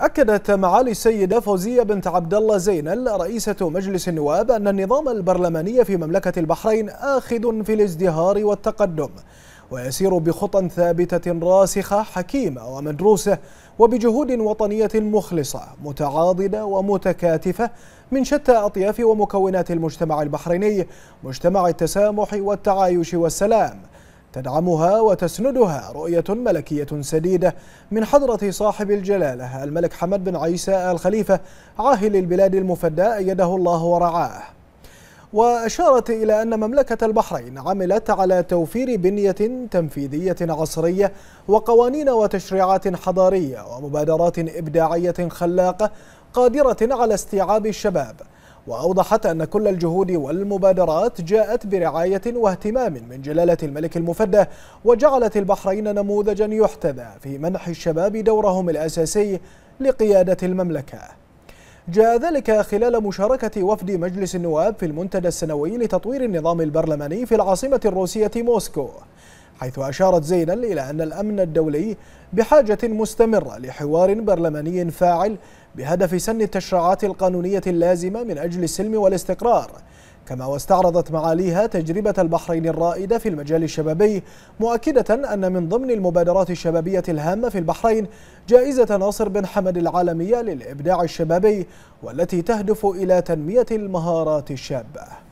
أكدت معالي السيدة فوزية بنت عبد الله زينل رئيسة مجلس النواب أن النظام البرلماني في مملكة البحرين آخذ في الازدهار والتقدم ويسير بخطى ثابتة راسخة حكيمة ومدروسة وبجهود وطنية مخلصة متعاضدة ومتكاتفة من شتى أطياف ومكونات المجتمع البحريني مجتمع التسامح والتعايش والسلام تدعمها وتسندها رؤية ملكية سديدة من حضرة صاحب الجلالة الملك حمد بن عيسى الخليفة عاهل البلاد المفدى أيده الله ورعاه وأشارت إلى أن مملكة البحرين عملت على توفير بنية تنفيذية عصرية وقوانين وتشريعات حضارية ومبادرات إبداعية خلاقة قادرة على استيعاب الشباب وأوضحت أن كل الجهود والمبادرات جاءت برعاية واهتمام من جلالة الملك المفدى وجعلت البحرين نموذجا يحتذى في منح الشباب دورهم الأساسي لقيادة المملكة جاء ذلك خلال مشاركة وفد مجلس النواب في المنتدى السنوي لتطوير النظام البرلماني في العاصمة الروسية موسكو حيث أشارت زينل إلى أن الأمن الدولي بحاجة مستمرة لحوار برلماني فاعل بهدف سن التشريعات القانونية اللازمة من أجل السلم والاستقرار كما واستعرضت معاليها تجربة البحرين الرائدة في المجال الشبابي مؤكدة أن من ضمن المبادرات الشبابية الهامة في البحرين جائزة ناصر بن حمد العالمية للإبداع الشبابي والتي تهدف إلى تنمية المهارات الشابة